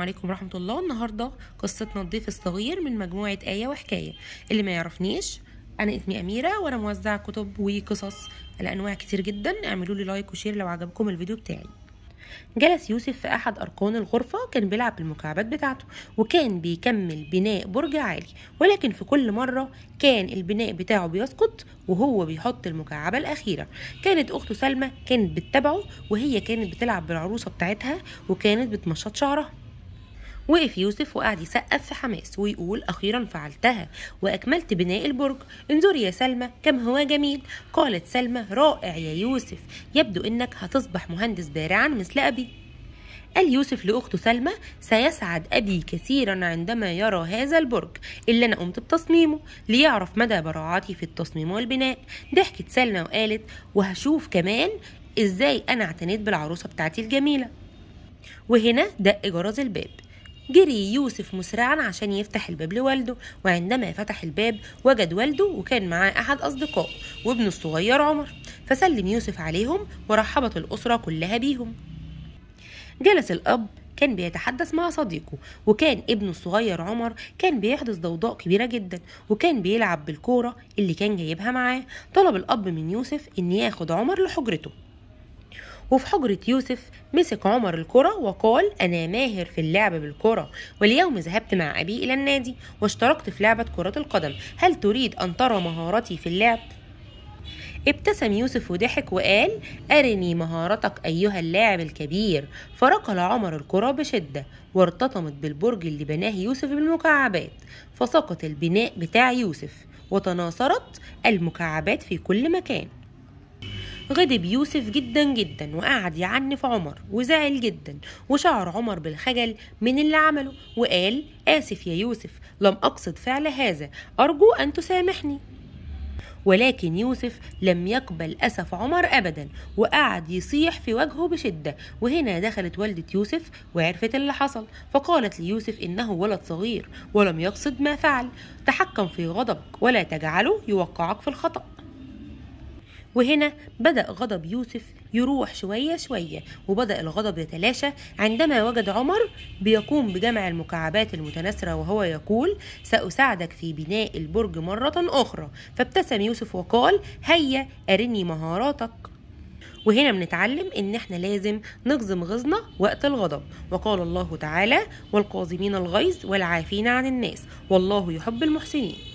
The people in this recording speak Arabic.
السلام عليكم ورحمة الله النهاردة قصتنا الضيف الصغير من مجموعة آية وحكاية اللي ما يعرفنيش أنا اسمي أميرة وأنا موزع كتب وقصص على أنواع كتير جدا اعملوا لي لايك وشير لو عجبكم الفيديو بتاعي جلس يوسف في أحد أركان الغرفة كان بيلعب بالمكعبات بتاعته وكان بيكمل بناء برج عالي ولكن في كل مرة كان البناء بتاعه بيسقط وهو بيحط المكعبة الأخيرة كانت أخته سلمى كانت بتتابعه وهي كانت بتلعب بالعروسة بتاعتها وكانت بتمشط شعرها وقف يوسف وقعد يسقف في حماس ويقول أخيرا فعلتها وأكملت بناء البرج انظري يا سلمى كم هو جميل قالت سلمى رائع يا يوسف يبدو أنك هتصبح مهندس بارعا مثل أبي قال يوسف لأخته سلمى سيسعد أبي كثيرا عندما يرى هذا البرج اللي أنا قمت بتصميمه ليعرف مدى براعتي في التصميم والبناء ضحكت سلمى وقالت وهشوف كمان إزاي أنا اعتنيت بالعروسة بتاعتي الجميلة وهنا دق جرس الباب جري يوسف مسرعا عشان يفتح الباب لوالده وعندما فتح الباب وجد والده وكان معاه أحد أصدقائه وابنه الصغير عمر فسلم يوسف عليهم ورحبت الأسرة كلها بيهم جلس الأب كان بيتحدث مع صديقه وكان ابنه الصغير عمر كان بيحدث ضوضاء كبيرة جدا وكان بيلعب بالكورة اللي كان جايبها معاه طلب الأب من يوسف إن ياخد عمر لحجرته وفي حجرة يوسف مسك عمر الكرة وقال أنا ماهر في اللعب بالكرة واليوم ذهبت مع أبي إلى النادي واشتركت في لعبة كرة القدم هل تريد أن ترى مهارتي في اللعب؟ ابتسم يوسف وضحك وقال أرني مهارتك أيها اللاعب الكبير فركل عمر الكرة بشدة وارتطمت بالبرج اللي بناه يوسف بالمكعبات فسقط البناء بتاع يوسف وتناثرت المكعبات في كل مكان غضب يوسف جدا جدا وقعد يعنف عمر وزعل جدا وشعر عمر بالخجل من اللي عمله وقال آسف يا يوسف لم أقصد فعل هذا أرجو أن تسامحني ولكن يوسف لم يقبل أسف عمر أبدا وقعد يصيح في وجهه بشدة وهنا دخلت والدة يوسف وعرفت اللي حصل فقالت ليوسف إنه ولد صغير ولم يقصد ما فعل تحكم في غضبك ولا تجعله يوقعك في الخطأ وهنا بدأ غضب يوسف يروح شوية شوية وبدأ الغضب يتلاشى عندما وجد عمر بيقوم بجمع المكعبات المتناثرة وهو يقول سأساعدك في بناء البرج مرة أخرى فابتسم يوسف وقال هيا أرني مهاراتك وهنا بنتعلم ان احنا لازم نغزم غزنا وقت الغضب وقال الله تعالى والقاظمين الغيظ والعافين عن الناس والله يحب المحسنين